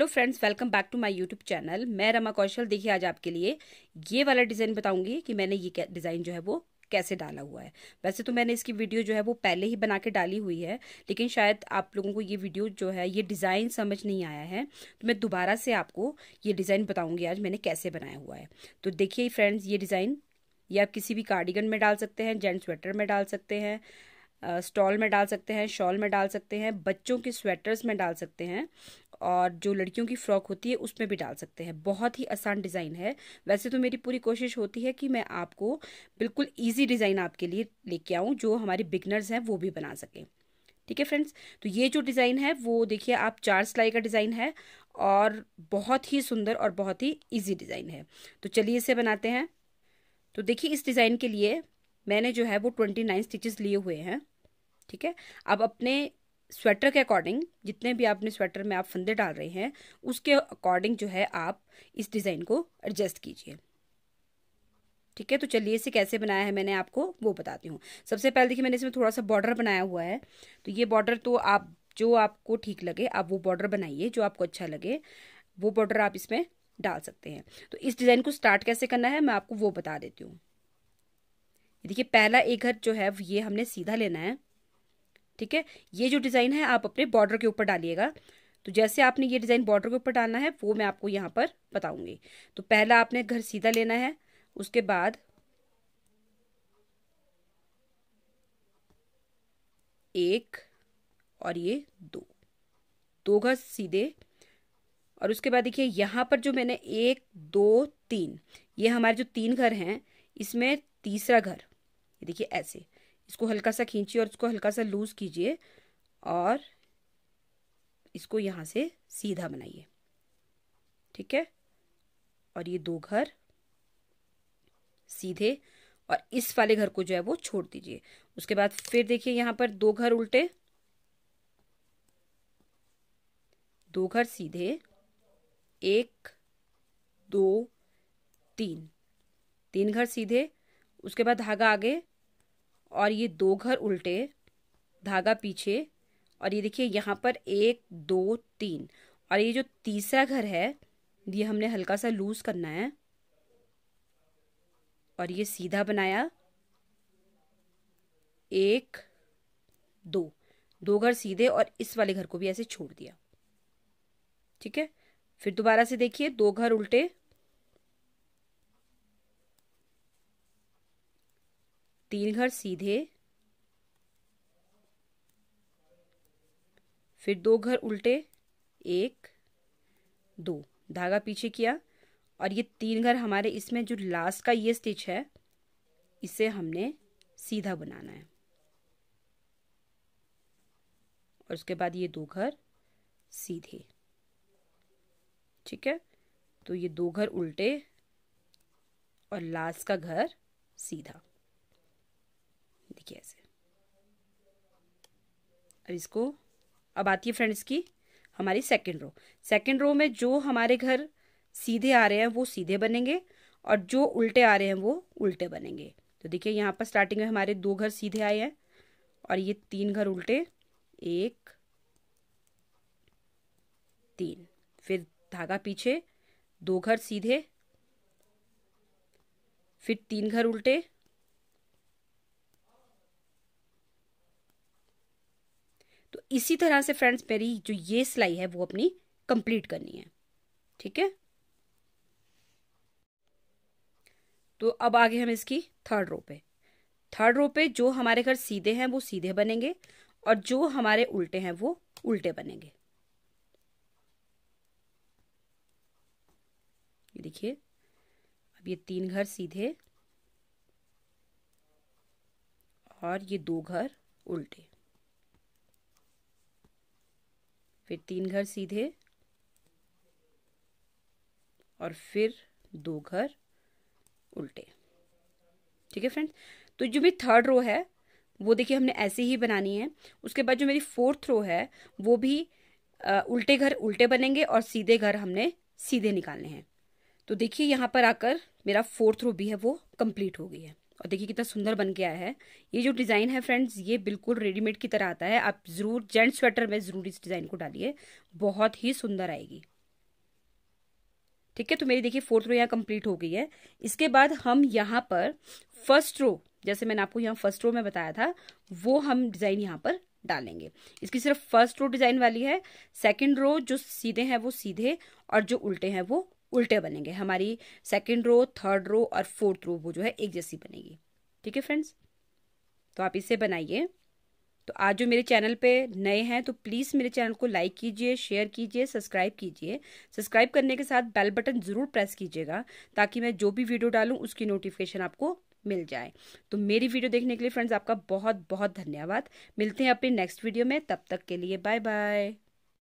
hello friends welcome back to my YouTube channel मैं रमा कौशल देखिए आज आपके लिए ये वाला डिज़ाइन बताऊंगी कि मैंने ये डिज़ाइन जो है वो कैसे डाला हुआ है वैसे तो मैंने इसकी वीडियो जो है वो पहले ही बना के डाली हुई है लेकिन शायद आप लोगों को ये वीडियो जो है ये डिज़ाइन समझ नहीं आया है तो मैं दोबारा से आपको ये डिज़ाइन बताऊँगी आज मैंने कैसे बनाया हुआ है तो देखिए फ्रेंड्स ये डिज़ाइन ये आप किसी भी कार्डिगन में डाल सकते हैं जेंट्स स्वेटर में डाल सकते हैं स्टॉल में डाल सकते हैं शॉल में डाल सकते हैं बच्चों के स्वेटर्स में डाल सकते हैं और जो लड़कियों की फ्रॉक होती है उसमें भी डाल सकते हैं बहुत ही आसान डिज़ाइन है वैसे तो मेरी पूरी कोशिश होती है कि मैं आपको बिल्कुल ईजी डिज़ाइन आपके लिए लेके आऊँ जो हमारी बिगनर्स हैं वो भी बना सकें ठीक है फ्रेंड्स तो ये जो डिज़ाइन है वो देखिए आप चार सिलाई का डिज़ाइन है और बहुत ही सुंदर और बहुत ही ईजी डिज़ाइन है तो चलिए इसे बनाते हैं तो देखिए इस डिज़ाइन के लिए मैंने जो है वो ट्वेंटी नाइन स्टिचेस लिए हुए हैं ठीक है अब अपने स्वेटर के अकॉर्डिंग जितने भी आपने स्वेटर में आप फंदे डाल रहे हैं उसके अकॉर्डिंग जो है आप इस डिज़ाइन को एडजस्ट कीजिए ठीक है तो चलिए इसे कैसे बनाया है मैंने आपको वो बताती हूँ सबसे पहले देखिए मैंने इसमें थोड़ा सा बॉर्डर बनाया हुआ है तो ये बॉर्डर तो आप जो आपको ठीक लगे आप वो बॉर्डर बनाइए जो आपको अच्छा लगे वो बॉर्डर आप इसमें डाल सकते हैं तो इस डिज़ाइन को स्टार्ट कैसे करना है मैं आपको वो बता देती हूँ देखिए पहला एक घर जो है ये हमने सीधा लेना है ठीक है ये जो डिज़ाइन है आप अपने बॉर्डर के ऊपर डालिएगा तो जैसे आपने ये डिज़ाइन बॉर्डर के ऊपर डालना है वो मैं आपको यहाँ पर बताऊँगी तो पहला आपने घर सीधा लेना है उसके बाद एक और ये दो दो घर सीधे और उसके बाद देखिए यहाँ पर जो मैंने एक दो तीन ये हमारे जो तीन घर हैं इसमें तीसरा घर ये देखिए ऐसे इसको हल्का सा खींचिए और इसको हल्का सा लूज़ कीजिए और इसको यहाँ से सीधा बनाइए ठीक है और ये दो घर सीधे और इस वाले घर को जो है वो छोड़ दीजिए उसके बाद फिर देखिए यहाँ पर दो घर उल्टे दो घर सीधे एक दो तीन तीन घर सीधे उसके बाद धागा आगे और ये दो घर उल्टे धागा पीछे और ये देखिए यहाँ पर एक दो तीन और ये जो तीसरा घर है ये हमने हल्का सा लूज करना है और ये सीधा बनाया एक दो दो घर सीधे और इस वाले घर को भी ऐसे छोड़ दिया ठीक है फिर दोबारा से देखिए दो घर उल्टे तीन घर सीधे फिर दो घर उल्टे एक दो धागा पीछे किया और ये तीन घर हमारे इसमें जो लास्ट का ये स्टिच है इसे हमने सीधा बनाना है और उसके बाद ये दो घर सीधे ठीक है तो ये दो घर उल्टे और लास्ट का घर सीधा देखिए ऐसे अब इसको अब आती है फ्रेंड्स की हमारी सेकंड रो सेकंड रो में जो हमारे घर सीधे आ रहे हैं वो सीधे बनेंगे और जो उल्टे आ रहे हैं वो उल्टे बनेंगे तो देखिए यहाँ पर स्टार्टिंग में हमारे दो घर सीधे आए हैं और ये तीन घर उल्टे एक तीन फिर धागा पीछे दो घर सीधे फिर तीन घर उल्टे तो इसी तरह से फ्रेंड्स मेरी जो ये सिलाई है वो अपनी कंप्लीट करनी है ठीक है तो अब आगे हम इसकी थर्ड रो पे थर्ड रो पे जो हमारे घर सीधे हैं वो सीधे बनेंगे और जो हमारे उल्टे हैं वो उल्टे बनेंगे ये देखिए अब ये तीन घर सीधे और ये दो घर उल्टे फिर तीन घर सीधे और फिर दो घर उल्टे ठीक है फ्रेंड्स तो जो मेरी थर्ड रो है वो देखिए हमने ऐसे ही बनानी है उसके बाद जो मेरी फोर्थ रो है वो भी उल्टे घर उल्टे बनेंगे और सीधे घर हमने सीधे निकालने हैं तो देखिए यहाँ पर आकर मेरा फोर्थ रो भी है वो कंप्लीट हो गई है और देखिए कितना सुंदर बन गया है ये जो डिज़ाइन है फ्रेंड्स ये बिल्कुल रेडीमेड की तरह आता है आप ज़रूर जेंट्स स्वेटर में ज़रूर इस डिज़ाइन को डालिए बहुत ही सुंदर आएगी ठीक है तो मेरी देखिए फोर्थ रो यहाँ कंप्लीट हो गई है इसके बाद हम यहाँ पर फर्स्ट रो जैसे मैंने आपको यहाँ फर्स्ट रो में बताया था वो हम डिज़ाइन यहाँ पर डालेंगे इसकी सिर्फ फर्स्ट रो डिज़ाइन वाली है सेकंड रो जो सीधे हैं वो सीधे और जो उल्टे हैं वो उल्टे बनेंगे हमारी सेकेंड रो थर्ड रो और फोर्थ रो वो जो है एक जैसी बनेगी ठीक है फ्रेंड्स तो आप इसे बनाइए तो आज जो मेरे चैनल पे नए हैं तो प्लीज़ मेरे चैनल को लाइक कीजिए शेयर कीजिए सब्सक्राइब कीजिए सब्सक्राइब करने के साथ बेल बटन ज़रूर प्रेस कीजिएगा ताकि मैं जो भी वीडियो डालूँ उसकी नोटिफिकेशन आपको मिल जाए तो मेरी वीडियो देखने के लिए फ्रेंड्स आपका बहुत बहुत धन्यवाद मिलते हैं अपने नेक्स्ट वीडियो में तब तक के लिए बाय बाय